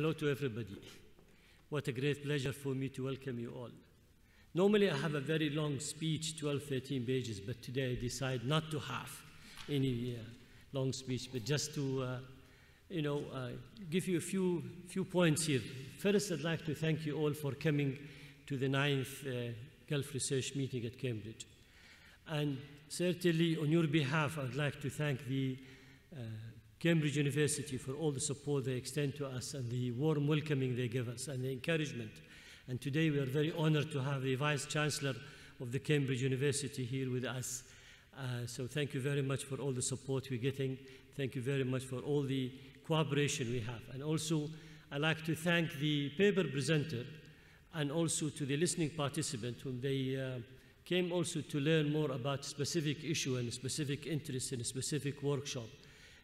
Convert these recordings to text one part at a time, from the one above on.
hello to everybody. What a great pleasure for me to welcome you all. Normally I have a very long speech, 12, 13 pages, but today I decide not to have any uh, long speech, but just to, uh, you know, uh, give you a few, few points here. First, I'd like to thank you all for coming to the ninth uh, Gulf Research Meeting at Cambridge. And certainly on your behalf, I'd like to thank the uh, Cambridge University for all the support they extend to us and the warm welcoming they give us and the encouragement. And today we are very honored to have the Vice Chancellor of the Cambridge University here with us. Uh, so thank you very much for all the support we're getting. Thank you very much for all the cooperation we have. And also, I'd like to thank the paper presenter and also to the listening participant whom they uh, came also to learn more about specific issue and specific interest in a specific workshop.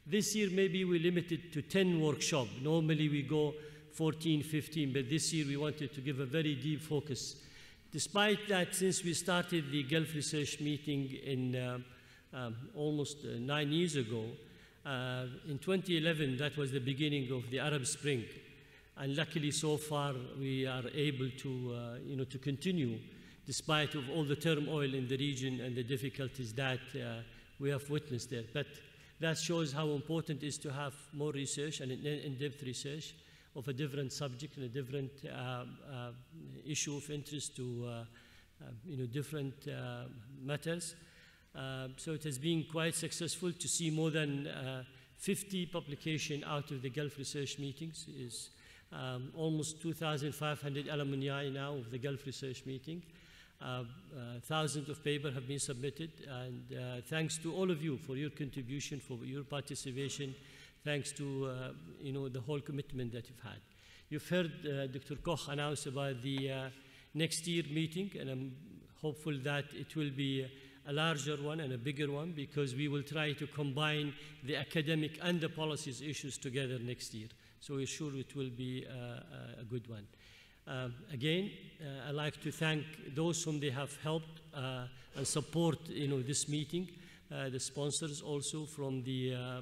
This year, maybe we limited to 10 workshops. Normally, we go 14, 15, but this year we wanted to give a very deep focus. Despite that, since we started the Gulf Research Meeting in uh, um, almost uh, nine years ago, uh, in 2011, that was the beginning of the Arab Spring. And luckily, so far, we are able to, uh, you know, to continue despite of all the turmoil in the region and the difficulties that uh, we have witnessed there. But that shows how important it is to have more research and in-depth research of a different subject and a different uh, uh, issue of interest to uh, uh, you know, different uh, matters. so it has been quite successful to see more than 50 publication out of the Gulf research meetings is um, almost 2,500 alumni now of the Gulf research meeting. Uh, uh, thousands of papers have been submitted, and uh, thanks to all of you for your contribution, for your participation, thanks to you know the whole commitment that you've had. You've heard Dr. Koch announce about the next year meeting, and I'm hopeful that it will be a larger one and a bigger one because we will try to combine the academic and the policies issues together next year. So we're sure it will be a good one. Uh, again, uh, I'd like to thank those whom they have helped uh, and support you know, this meeting, uh, the sponsors also from the, uh,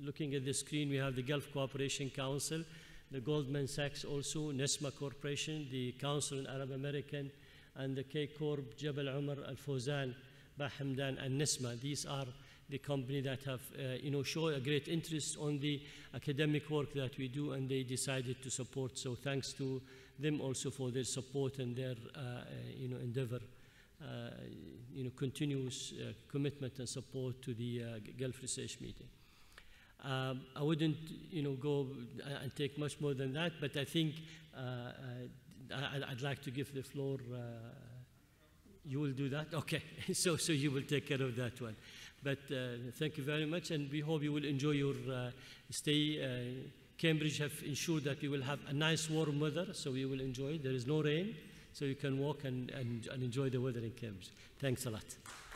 looking at the screen, we have the Gulf Cooperation Council, the Goldman Sachs also, NESMA Corporation, the Council on Arab American, and the K-Corp, Jabal Umar, Al-Fawzan, Bahamdan, and NESMA. These are the company that have, uh, you know, show a great interest on the academic work that we do, and they decided to support. So thanks to them also for their support and their, uh, uh you know, endeavor, uh, you know, continuous uh, commitment and support to the uh, Gulf Research Meeting. Um, I wouldn't, you know, go and take much more than that, but I think I'd like to give the floor you will do that? Okay. so, so you will take care of that one. But uh, thank you very much, and we hope you will enjoy your uh, stay. Uh, Cambridge have ensured that we will have a nice warm weather, so you will enjoy. There is no rain, so you can walk and, and, and enjoy the weather in Cambridge. Thanks a lot.